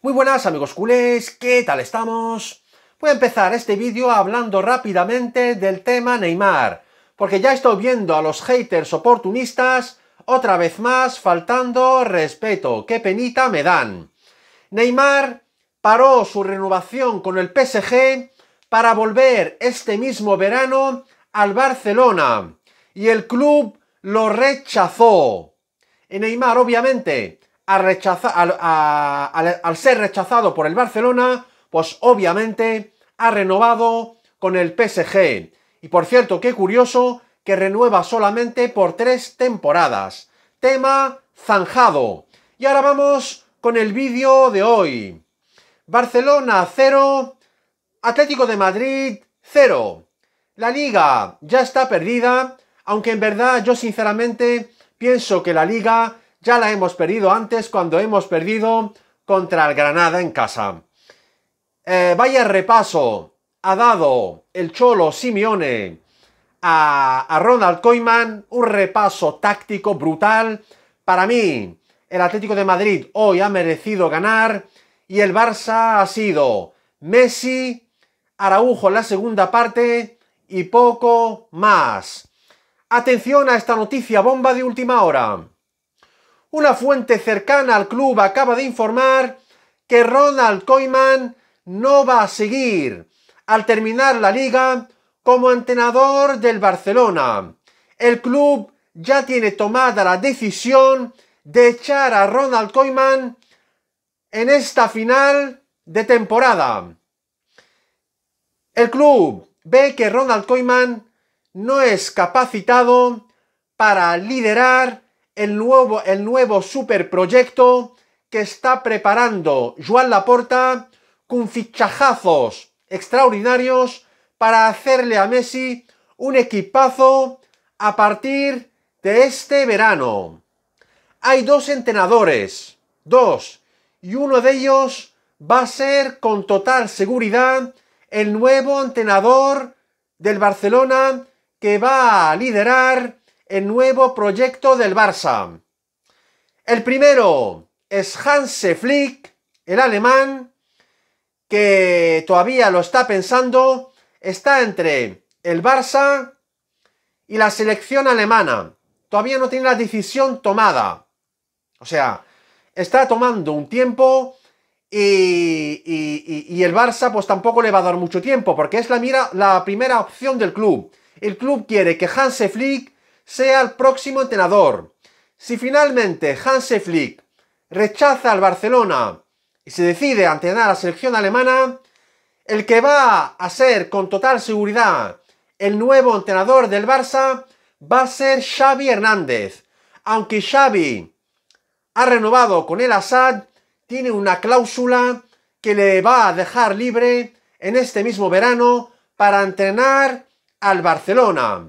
Muy buenas amigos culés, ¿qué tal estamos? Voy a empezar este vídeo hablando rápidamente del tema Neymar, porque ya estoy viendo a los haters oportunistas otra vez más faltando respeto, qué penita me dan. Neymar paró su renovación con el PSG para volver este mismo verano al Barcelona y el club lo rechazó. Neymar obviamente al, al ser rechazado por el Barcelona, pues obviamente ha renovado con el PSG. Y por cierto, qué curioso que renueva solamente por tres temporadas. Tema zanjado. Y ahora vamos con el vídeo de hoy. Barcelona 0, Atlético de Madrid 0. La liga ya está perdida, aunque en verdad yo sinceramente pienso que la liga ya la hemos perdido antes cuando hemos perdido contra el Granada en casa. Eh, vaya repaso ha dado el Cholo Simeone a, a Ronald Koeman, un repaso táctico brutal. Para mí, el Atlético de Madrid hoy ha merecido ganar y el Barça ha sido Messi, Araujo en la segunda parte y poco más. Atención a esta noticia bomba de última hora. Una fuente cercana al club acaba de informar que Ronald Koeman no va a seguir al terminar la liga como entrenador del Barcelona. El club ya tiene tomada la decisión de echar a Ronald Koeman en esta final de temporada. El club ve que Ronald Koeman no es capacitado para liderar el nuevo, el nuevo superproyecto que está preparando Joan Laporta con fichajazos extraordinarios para hacerle a Messi un equipazo a partir de este verano. Hay dos entrenadores, dos, y uno de ellos va a ser con total seguridad el nuevo entrenador del Barcelona que va a liderar el nuevo proyecto del Barça. El primero es Hanse Flick, el alemán, que todavía lo está pensando, está entre el Barça y la selección alemana. Todavía no tiene la decisión tomada. O sea, está tomando un tiempo y, el Barça pues tampoco le va a dar mucho tiempo porque es la, mira, la primera opción del club. El club quiere que Hanse Flick sea el próximo entrenador. Si finalmente Hans Flick rechaza al Barcelona y se decide a entrenar a la selección alemana, el que va a ser con total seguridad el nuevo entrenador del Barça va a ser Xavi Hernández. Aunque Xavi ha renovado con el Assad, tiene una cláusula que le va a dejar libre en este mismo verano para entrenar al Barcelona.